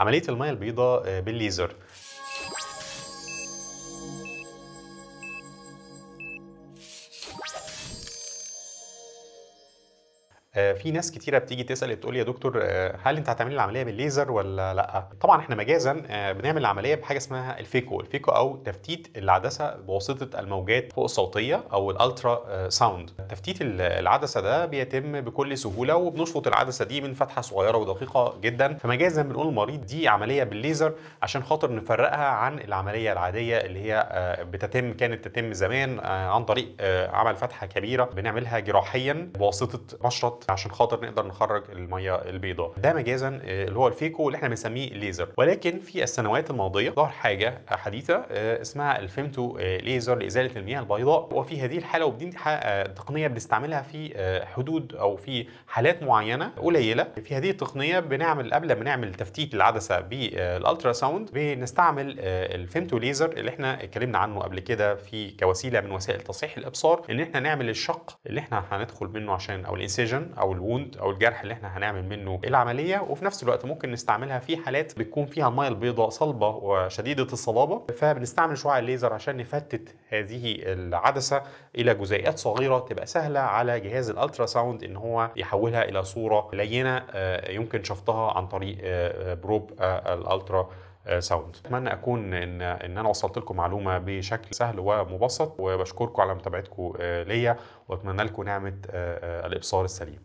عمليه الميه البيضاء بالليزر آه، في ناس كتيره بتيجي تسال تقول يا دكتور آه، هل انت هتعمل العمليه بالليزر ولا لا طبعا احنا مجازا آه، بنعمل العمليه بحاجه اسمها الفيكو الفيكو او تفتيت العدسه بواسطه الموجات فوق الصوتيه او الالترا ساوند تفتيت العدسه ده بيتم بكل سهوله وبنشفط العدسه دي من فتحه صغيره ودقيقه جدا فمجازا بنقول المريض دي عمليه بالليزر عشان خاطر نفرقها عن العمليه العاديه اللي هي بتتم كانت تتم زمان عن طريق عمل فتحه كبيره بنعملها جراحيا بواسطه مشرط الخط عشان خاطر نقدر نخرج الميه البيضاء ده مجازا آه، اللي هو الفيكو اللي احنا بنسميه ليزر ولكن في السنوات الماضيه ظهر حاجه حديثه آه، اسمها الفيمتو آه، ليزر لازاله المياه البيضاء وفي هذه الحاله ودي تقنيه بنستعملها في حدود او في حالات معينه قليله في هذه التقنيه بنعمل قبل ما نعمل تفتيت العدسه بالالترا ساوند بنستعمل الفيمتو ليزر اللي احنا اتكلمنا عنه قبل كده في كوسيله من وسائل تصحيح الابصار ان احنا نعمل الشق اللي احنا هندخل منه عشان او الانسيجن او الوند او الجرح اللي احنا هنعمل منه العمليه وفي نفس الوقت ممكن نستعملها في حالات بتكون فيها الميه البيضاء صلبه وشديده الصلابه فبنستعمل شعاع الليزر عشان نفتت هذه العدسه الى جزيئات صغيره تبقى سهله على جهاز الالترا ساوند ان هو يحولها الى صوره لينه آه، يمكن شفطها عن طريق آه، آه، بروب الالترا ساوند آه، اتمنى اكون ان ان انا وصلت لكم معلومه بشكل سهل ومبسط وبشكركم على متابعتكم آه، ليا واتمنى لكم نعمه آه، الابصار السليم